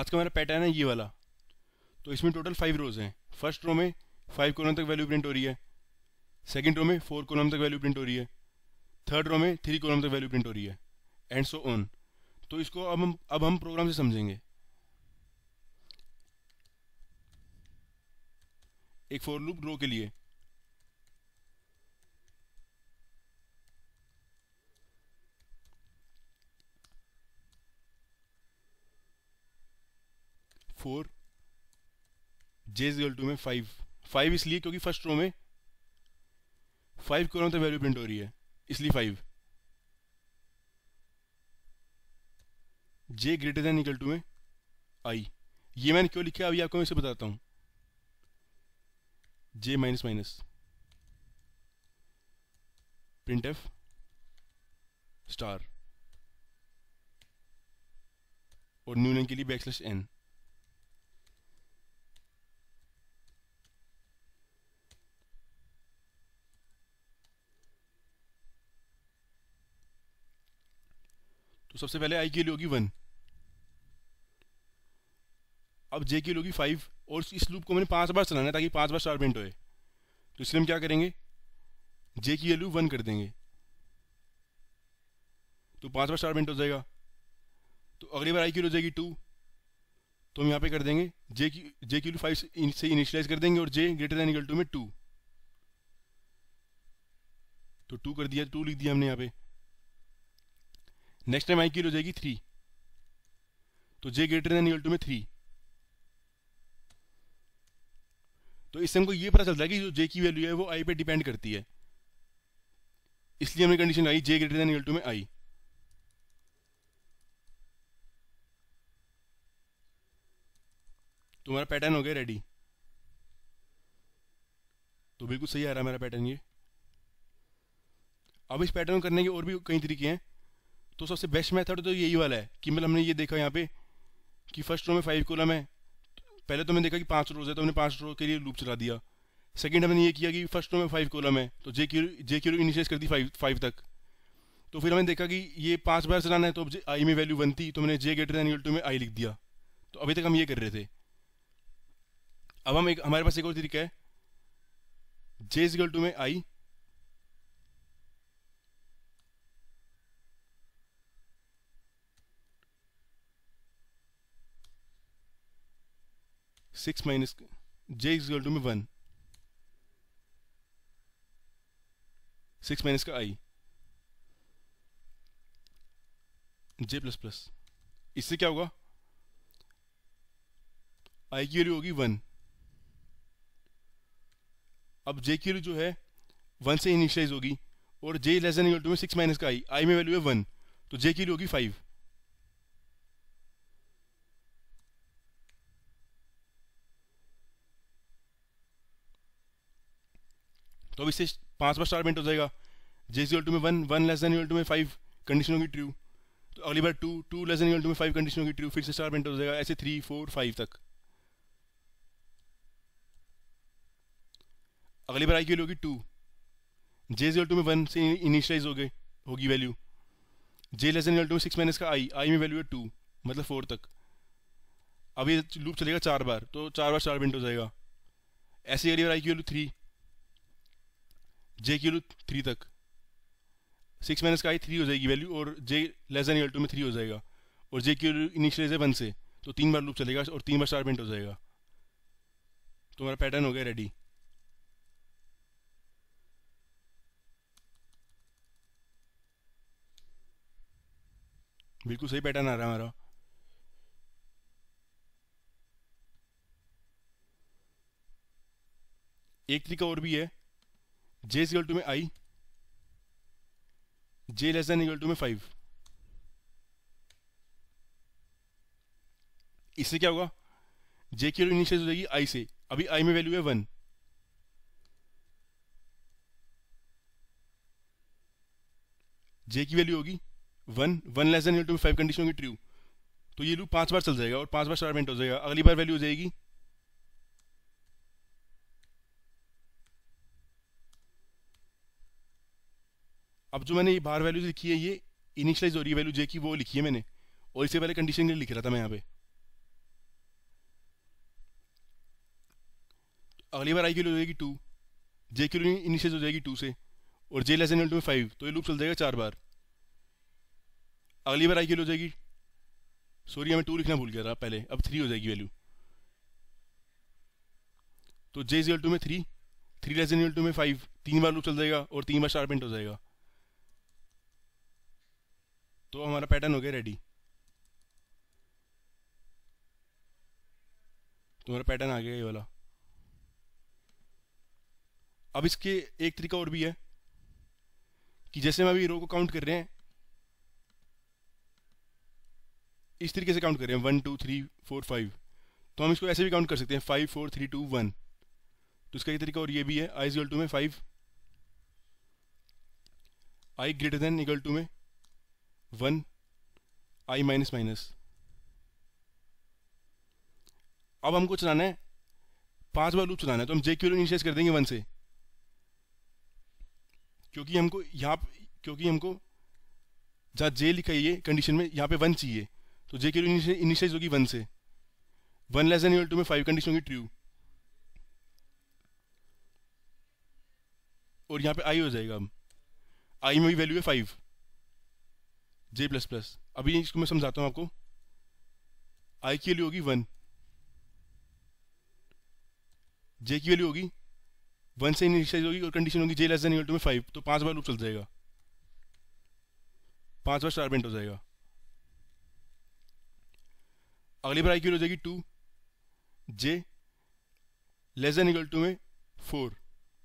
आज का मेरा पैटर्न है ये वाला तो इसमें टोटल फाइव रोज हैं फर्स्ट रो में फाइव कॉलम तक वैल्यू प्रिंट हो रही है सेकेंड रो में फोर कॉलम तक वैल्यू प्रिंट हो रही है थर्ड रो में थ्री कॉलम तक वैल्यू प्रिंट हो रही है एंड सो ऑन तो इसको अब हम अब हम प्रोग्राम से समझेंगे एक फोर लूप रो के लिए फोर जे इज टू में फाइव फाइव इसलिए क्योंकि फर्स्ट रो में फाइव करो तो वैल्यू प्रिंट हो रही है इसलिए five J greater than equal to में आई ये मैंने क्यों लिखा अभी आपको मैं इसे बताता हूं J minus minus print F star और न्यू लाइन के लिए बैकस्लैश एन तो सबसे पहले आई की वैल्यू होगी वन अब जे की होगी फाइव और इस लूप को मैंने पांच बार चलाना है ताकि पांच बार स्टार पेंट होए तो इसलिए हम क्या करेंगे जे की वैल्यू वन कर देंगे तो पांच बार स्टार पेंट हो जाएगा तो अगली बार आई की हो जाएगी टू तो हम यहाँ पे कर देंगे जे की जे की वैल्यू फाइव से इनिशियलाइज कर देंगे और J greater than equal to में टू तो टू कर दिया टू लिख दिया हमने यहाँ पे नेक्स्ट टाइम आई की हो जाएगी थ्री तो J greater than equal to में थ्री तो इससे हमको ये पता चलता है कि जो जे की वैल्यू है वो आई पे डिपेंड करती है इसलिए हमने कंडीशन लगाई J greater than equal to में आई तो पैटर्न हो गया रेडी तो बिल्कुल सही आ रहा है मेरा पैटर्न ये अब इस पैटर्न को करने के और भी कई तरीके हैं तो सबसे बेस्ट मेथड तो यही वाला है कि मतलब हमने ये देखा यहाँ पे कि फर्स्ट रो में फाइव कॉलम है पहले तो हमने देखा कि पांच रोज है तो हमने पांच रो के लिए लूप चला दिया सेकंड हमने ये किया कि फर्स्ट रो में फाइव कॉलम है तो जे क्यू जे क्यू इनिशियस कर दी फाइव फाइव तक तो फिर हमने देखा कि ये पांच बार चलाना है तो अब आई में वैल्यू वन थी तो मैंने जे ग्रेटर दैन टू में आई लिख दिया तो अभी तक हम ये कर रहे थे अब हम एक हमारे पास एक और तरीका है जे इज टू में I six minus J equal to में वन सिक्स माइनस का आई जे प्लस प्लस इससे क्या होगा आई की वैल्यू होगी वन अब जे की वैल्यू जो है वन से इनिशियलाइज होगी और J less than equal to में सिक्स माइनस का आई आई में वैल्यू है वन तो जे की वैल्यू होगी फाइव तो अब इससे पाँच बार स्टार बेंट हो जाएगा जे इज टू में one one less than two में फाइव कंडीशन होगी ट्रू तो अगली बार two two less than two में फाइव कंडीशन होगी ट्रू फिर से स्टार बेंट हो जाएगा ऐसे थ्री फोर फाइव तक अगली बार आई क्यूल होगी टू जे इज टू में वन से इनिशलाइज हो गए होगी value J less than two में सिक्स माइनस का आई आई में वैल्यू है टू मतलब फोर तक अब ये लूप चलेगा चार बार तो चार बार स्टार बेंट हो जाएगा ऐसे अगली बार आई क्यू थ्री जे की वैल्यू थ्री तक सिक्स माइनस का आई थ्री हो जाएगी वैल्यू और जे लेस देन टू में थ्री हो जाएगा और जे की वैल्यू इनिशियलाइज है वन से तो तीन बार लूप चलेगा और तीन बार स्टार प्रिंट हो जाएगा तो हमारा पैटर्न हो गया रेडी बिल्कुल सही पैटर्न आ रहा है हमारा एक तरीका और भी है जे इज टू में I J less than equal to में फाइव इससे क्या होगा जे की वैल्यू इनिशियल हो जाएगी आई से अभी आई में वैल्यू है वन जे की वैल्यू होगी one one less than equal to five condition होगी ट्रू तो ये लू पांच बार चल जाएगा और पांच बार शॉर्टमेंट हो जाएगा अगली बार वैल्यू हो जाएगी अब जो मैंने ये बार वैल्यूज लिखी है ये इनिशियलाइज और वैल्यू जे की वो लिखी है मैंने और इससे पहले कंडीशन के लिए लिख रहा था मैं यहाँ पे अगली बार आई की हो जाएगी टू जे की इनिशियलाइज हो जाएगी टू से और जे लेस टू में फाइव तो ये लूप चल जाएगा चार बार अगली बार आई की हो जाएगी सॉरी हमें टू लिखना भूल गया था पहले अब थ्री हो जाएगी वैल्यू तो जे इज टू में थ्री थ्री लेस टू में फाइव तीन बार लूप चल जाएगा और तीन बार शार्प एंड हो जाएगा तो हमारा पैटर्न हो गया रेडी तो हमारा पैटर्न आ गया ये वाला अब इसके एक तरीका और भी है कि जैसे हम अभी रो को काउंट कर रहे हैं इस तरीके से काउंट कर रहे हैं one two three four five तो हम इसको ऐसे भी काउंट कर सकते हैं five four three two one तो इसका एक तरीका और ये भी है आई इक्वल टू में five I greater than equal to में वन आई माइनस माइनस अब हमको चलाना है पांच बार लूप चलाना है तो हम जे क्यू इनिशियलाइज कर देंगे वन से क्योंकि हमको यहाँ क्योंकि हमको जहां जे लिखा ये कंडीशन में यहाँ पे वन चाहिए तो जे क्यू इनिशियलाइज होगी वन से one less than equal to में फाइव कंडीशन होगी ट्रू और यहाँ पे आई हो जाएगा अब आई में भी वैल्यू है फाइव जे प्लस प्लस अभी इसको मैं समझाता हूँ आपको आई की वैल्यू होगी वन जे की वैल्यू होगी वन से इनिशियलाइज होगी और कंडीशन होगी J less than equal to में फाइव तो पांच बार लूप चल जाएगा पांच बार स्टार पेंट हो जाएगा अगली बार आई की वैल्यू हो जाएगी two J less than equal to में फोर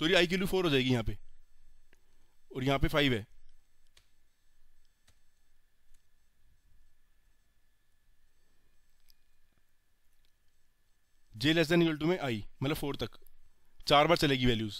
सॉरी आई की वैल्यू फोर हो जाएगी यहाँ पे और यहाँ पे फाइव है J less than equal to में आई मतलब फोर तक चार बार चलेगी वैल्यूज़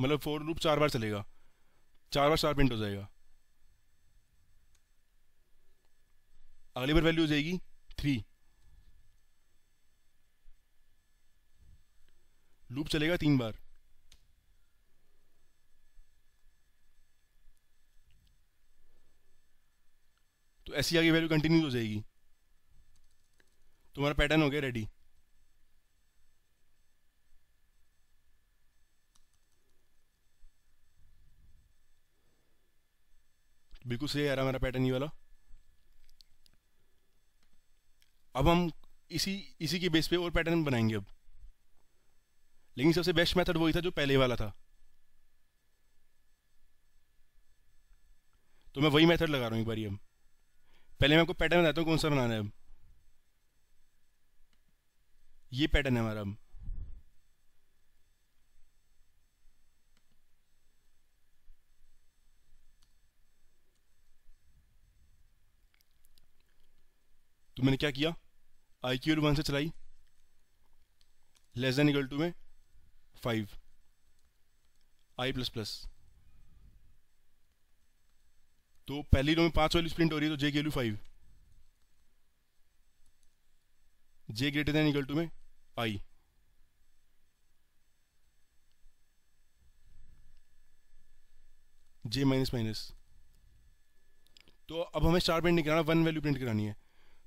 मतलब फोर लूप चार बार चलेगा चार बार चार प्रिंट हो जाएगा अगली बार वैल्यू हो जाएगी थ्री लूप चलेगा तीन बार तो ऐसी आगे वैल्यू कंटिन्यू हो जाएगी तुम्हारा पैटर्न हो गया रेडी बिल्कुल सही आ रहा मेरा पैटर्न ये वाला अब हम इसी इसी के बेस पे और पैटर्न बनाएंगे अब लेकिन सबसे बेस्ट मेथड वही था जो पहले वाला था तो मैं वही मेथड लगा रहा हूँ एक बार अब पहले मैं आपको पैटर्न बताता हूँ कौन सा बनाना है अब ये पैटर्न है हमारा अब तो मैंने क्या किया आई की वन से चलाई लेस देन इक्वल टू में फाइव आई प्लस प्लस तो पहली रो में पांच वैल्यू प्रिंट हो रही है तो जे की five J greater than equal to में आई जे माइनस माइनस तो अब हमें स्टार प्रिंट नहीं कराना वन वैल्यू प्रिंट करानी है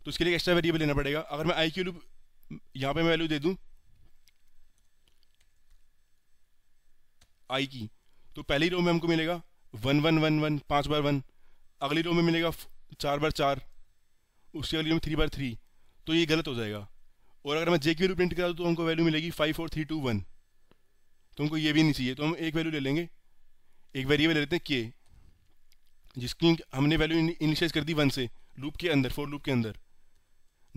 तो इसके लिए एक्स्ट्रा वेरिएबल लेना पड़ेगा अगर मैं आई की वैल्यू यहाँ पे मैं वैल्यू दे दूँ आई की तो पहली रो में हमको मिलेगा वन वन वन वन पाँच बार वन अगली रो में मिलेगा चार बार चार उसकी अगली रो में थ्री बार थ्री तो ये गलत हो जाएगा और अगर मैं जे की वैल्यू प्रिंट करा दूँ तो हमको वैल्यू मिलेगी five four three two one तो हमको ये भी नहीं चाहिए तो हम एक वैल्यू ले लेंगे एक वेरिएबल ले लेते हैं के जिसकी हमने वैल्यू इनिशियलाइज कर दी वन से लूप के अंदर फोर लूप के अंदर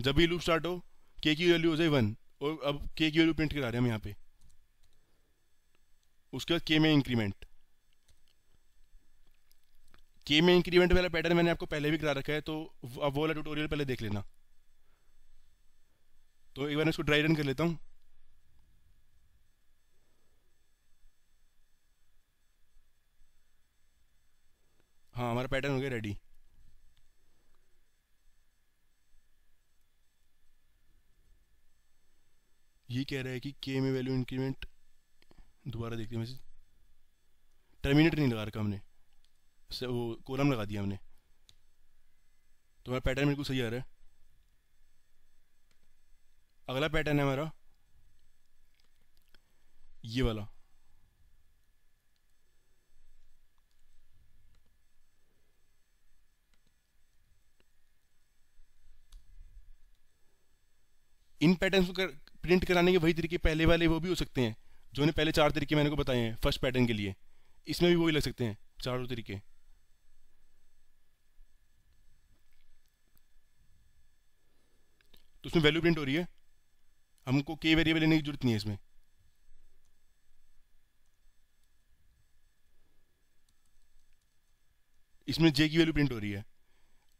जब भी लूप स्टार्ट हो के की वैल्यू हो जाए वन और अब के की वैल्यू प्रिंट करा रहे हैं हम यहाँ पे उसके बाद के में इंक्रीमेंट के में इंक्रीमेंट वाला पैटर्न मैंने आपको पहले भी करा रखा है तो अब वो वाला ट्यूटोरियल पहले देख लेना तो एक बार इसको ड्राई रन कर लेता हूँ हाँ हमारा पैटर्न हो गया रेडी ये कह रहा है कि के में वैल्यू इंक्रीमेंट दोबारा देखते हैं मैसेज टर्मिनेटर नहीं लगा रखा हमने वो कोलम लगा दिया हमने तो हमारा पैटर्न बिल्कुल सही आ रहा है अगला पैटर्न है हमारा ये वाला इन पैटर्न्स को प्रिंट कराने के वही तरीके पहले वाले वो भी हो सकते हैं जो ने पहले चार तरीके मैंने को बताए हैं फर्स्ट पैटर्न के लिए इसमें भी वही लग सकते हैं चारों तरीके तो उसमें वैल्यू प्रिंट हो रही है हमको के वेरिएबल लेने की जरूरत नहीं है इसमें इसमें जे की वैल्यू प्रिंट हो रही है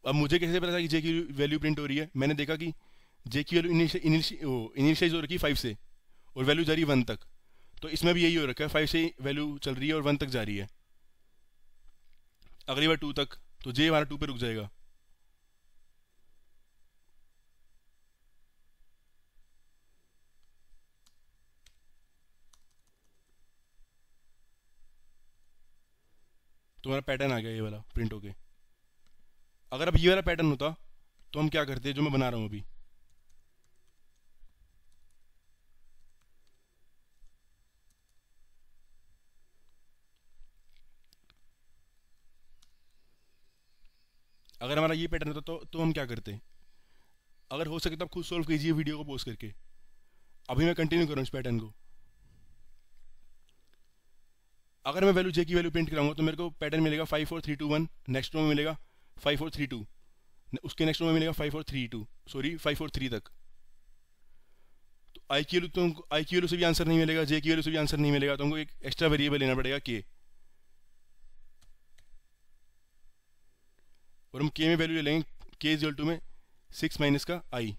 अब मुझे कैसे पता था कि जे की वैल्यू प्रिंट हो रही है मैंने देखा कि जे की वैल्यू इनिशियलाइज हो रखी है फाइव से और वैल्यू जा रही है वन तक तो इसमें भी यही हो रखा है फाइव से वैल्यू चल रही है और वन तक जा रही है अगली बार टू तक तो जे हमारा टू पे रुक जाएगा तुम्हारा तो पैटर्न आ गया ये वाला प्रिंट होके अगर अब ये वाला पैटर्न होता तो हम क्या करते जो मैं बना रहा हूँ अभी अगर हमारा ये पैटर्न होता तो, तो हम क्या करते अगर हो सके तो आप खुद सॉल्व कीजिए वीडियो को पोस्ट करके अभी मैं कंटिन्यू करूँ इस पैटर्न को अगर मैं वैल्यू जे की वैल्यू प्रिंट कराऊंगा तो मेरे को पैटर्न मिलेगा five four three two one next row में मिलेगा फाइव फोर थ्री टू उसके नेक्स्ट रो में मिलेगा five four three two sorry five four three तक तो आई की वैल्यू तो आई की वैल्यू से भी आंसर नहीं मिलेगा जे की वैल्यू से भी आंसर नहीं मिलेगा तो हमको एक एक्स्ट्रा वेरिएबल लेना पड़ेगा के और हम के में वैल्यू ले लेंगे के इज टू में सिक्स माइनस का आई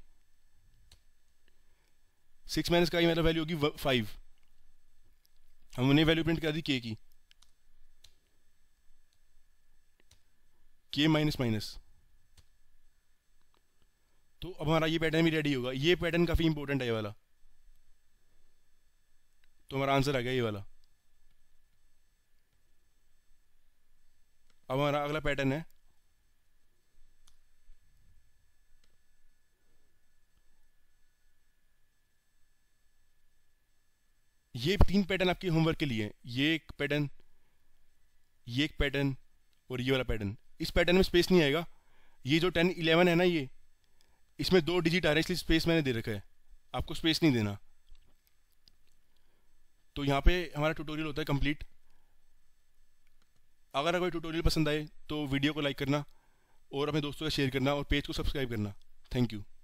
सिक्स माइनस का आई मतलब वैल्यू होगी फाइव हमने वैल्यू प्रिंट कर दी के की के माइनस माइनस तो अब हमारा ये पैटर्न भी रेडी होगा ये पैटर्न काफ़ी इंपॉर्टेंट है ये वाला तो हमारा आंसर आ गया ये वाला अब हमारा अगला पैटर्न है ये तीन पैटर्न आपके होमवर्क के लिए ये एक पैटर्न ये एक पैटर्न और ये वाला पैटर्न इस पैटर्न में स्पेस नहीं आएगा ये जो टेन इलेवन है ना ये इसमें दो डिजिट आ रहे हैं इसलिए स्पेस मैंने दे रखा है आपको स्पेस नहीं देना तो यहाँ पे हमारा ट्यूटोरियल होता है कंप्लीट अगर कोई ट्यूटोरियल पसंद आए तो वीडियो को लाइक करना और अपने दोस्तों का शेयर करना और पेज को सब्सक्राइब करना थैंक यू